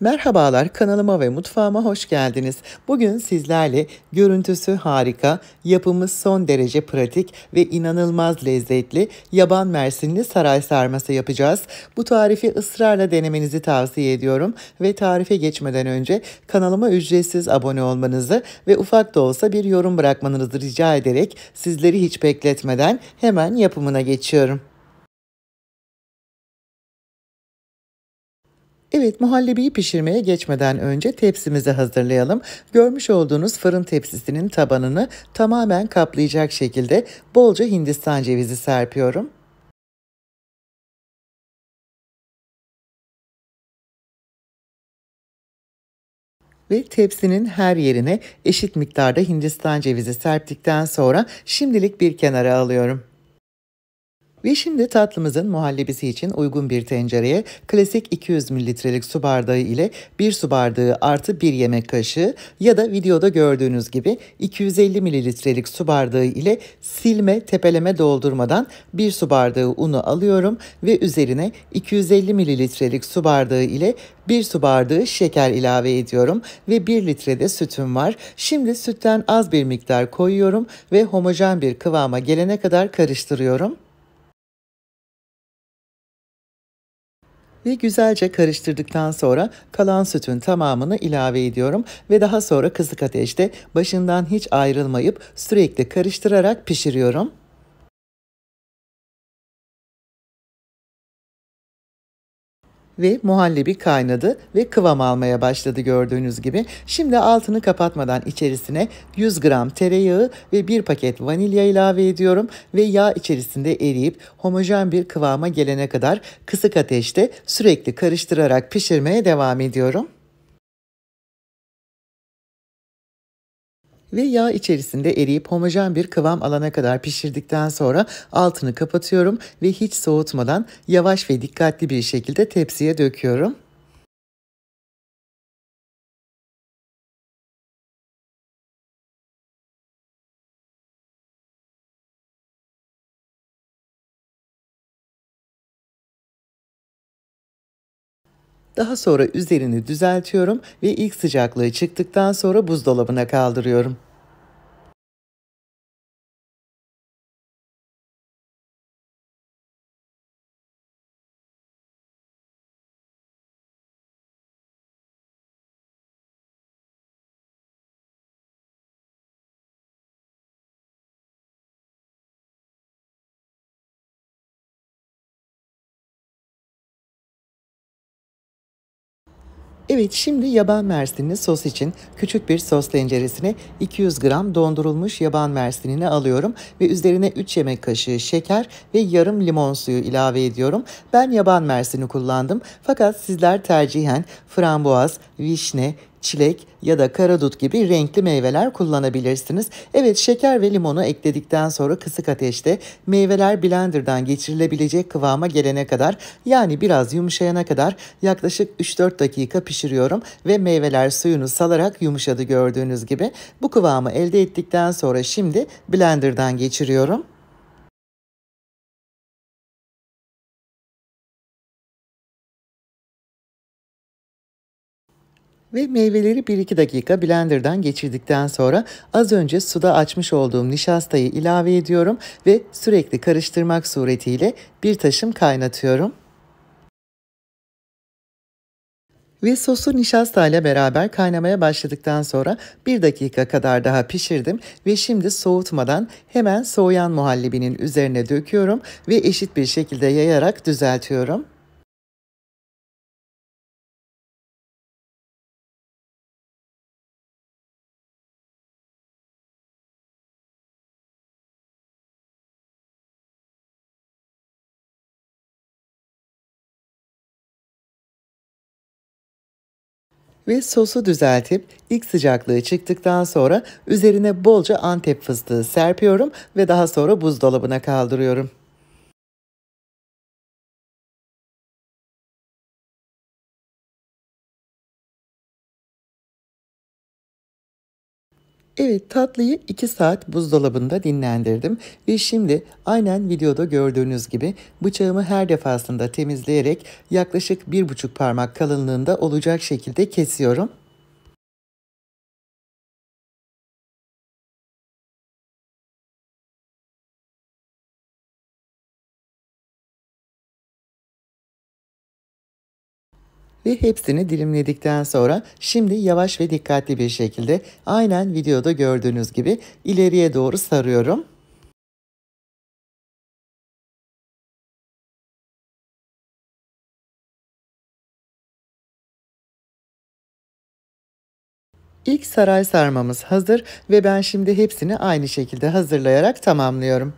Merhabalar kanalıma ve mutfağıma hoş geldiniz. Bugün sizlerle görüntüsü harika, yapımı son derece pratik ve inanılmaz lezzetli yaban mersinli saray sarması yapacağız. Bu tarifi ısrarla denemenizi tavsiye ediyorum ve tarife geçmeden önce kanalıma ücretsiz abone olmanızı ve ufak da olsa bir yorum bırakmanızı rica ederek sizleri hiç bekletmeden hemen yapımına geçiyorum. Evet muhallebiyi pişirmeye geçmeden önce tepsimizi hazırlayalım. Görmüş olduğunuz fırın tepsisinin tabanını tamamen kaplayacak şekilde bolca hindistan cevizi serpiyorum. ve tepsinin her yerine eşit miktarda hindistan cevizi serptikten sonra şimdilik bir kenara alıyorum. Ve şimdi tatlımızın muhallebisi için uygun bir tencereye klasik 200 mililitrelik su bardağı ile 1 su bardağı artı 1 yemek kaşığı ya da videoda gördüğünüz gibi 250 mililitrelik su bardağı ile silme tepeleme doldurmadan 1 su bardağı unu alıyorum ve üzerine 250 mililitrelik su bardağı ile 1 su bardağı şeker ilave ediyorum ve 1 litre de sütüm var. Şimdi sütten az bir miktar koyuyorum ve homojen bir kıvama gelene kadar karıştırıyorum. ve güzelce karıştırdıktan sonra kalan sütün tamamını ilave ediyorum ve daha sonra kısık ateşte başından hiç ayrılmayıp sürekli karıştırarak pişiriyorum. ve muhallebi kaynadı ve kıvam almaya başladı gördüğünüz gibi. Şimdi altını kapatmadan içerisine 100 gram tereyağı ve bir paket vanilya ilave ediyorum ve yağ içerisinde eriyip homojen bir kıvama gelene kadar kısık ateşte sürekli karıştırarak pişirmeye devam ediyorum. ve yağ içerisinde eriyip homojen bir kıvam alana kadar pişirdikten sonra altını kapatıyorum ve hiç soğutmadan yavaş ve dikkatli bir şekilde tepsiye döküyorum. Daha sonra üzerini düzeltiyorum ve ilk sıcaklığı çıktıktan sonra buzdolabına kaldırıyorum. Evet şimdi yaban mersinli sos için küçük bir sos tenceresine 200 gram dondurulmuş yaban mersinini alıyorum ve üzerine 3 yemek kaşığı şeker ve yarım limon suyu ilave ediyorum. Ben yaban mersini kullandım fakat sizler tercihen frambuaz, vişne, çilek ya da karadut gibi renkli meyveler kullanabilirsiniz. Evet şeker ve limonu ekledikten sonra kısık ateşte meyveler blenderdan geçirilebilecek kıvama gelene kadar yani biraz yumuşayana kadar yaklaşık 3-4 dakika pişiriyorum ve meyveler suyunu salarak yumuşadı gördüğünüz gibi. Bu kıvamı elde ettikten sonra şimdi blenderdan geçiriyorum. Ve meyveleri 1-2 dakika blenderdan geçirdikten sonra az önce suda açmış olduğum nişastayı ilave ediyorum ve sürekli karıştırmak suretiyle bir taşım kaynatıyorum. Ve sosu nişasta ile beraber kaynamaya başladıktan sonra 1 dakika kadar daha pişirdim ve şimdi soğutmadan hemen soğuyan muhallebinin üzerine döküyorum ve eşit bir şekilde yayarak düzeltiyorum. ve sosu düzeltip ilk sıcaklığı çıktıktan sonra üzerine bolca antep fıstığı serpiyorum ve daha sonra buzdolabına kaldırıyorum. Evet tatlıyı 2 saat buzdolabında dinlendirdim ve şimdi aynen videoda gördüğünüz gibi bıçağımı her defasında temizleyerek yaklaşık 1,5 parmak kalınlığında olacak şekilde kesiyorum. ve hepsini dilimledikten sonra şimdi yavaş ve dikkatli bir şekilde aynen videoda gördüğünüz gibi ileriye doğru sarıyorum. İlk saray sarmamız hazır ve ben şimdi hepsini aynı şekilde hazırlayarak tamamlıyorum.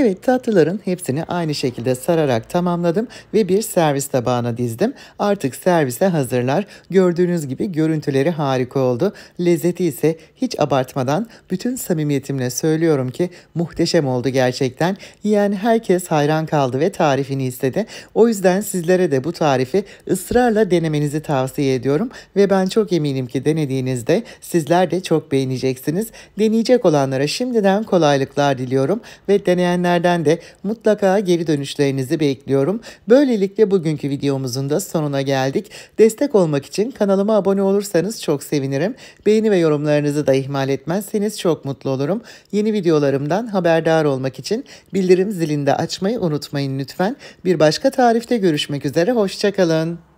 Evet tatlıların hepsini aynı şekilde sararak tamamladım ve bir servis tabağına dizdim. Artık servise hazırlar. Gördüğünüz gibi görüntüleri harika oldu. Lezzeti ise hiç abartmadan bütün samimiyetimle söylüyorum ki muhteşem oldu gerçekten. Yani herkes hayran kaldı ve tarifini istedi. O yüzden sizlere de bu tarifi ısrarla denemenizi tavsiye ediyorum ve ben çok eminim ki denediğinizde sizler de çok beğeneceksiniz. Deneyecek olanlara şimdiden kolaylıklar diliyorum ve deneyenler dinleyenlerden de mutlaka geri dönüşlerinizi bekliyorum. Böylelikle bugünkü videomuzun da sonuna geldik. Destek olmak için kanalıma abone olursanız çok sevinirim. Beğeni ve yorumlarınızı da ihmal etmezseniz çok mutlu olurum. Yeni videolarımdan haberdar olmak için bildirim zilini de açmayı unutmayın lütfen. Bir başka tarifte görüşmek üzere, hoşçakalın.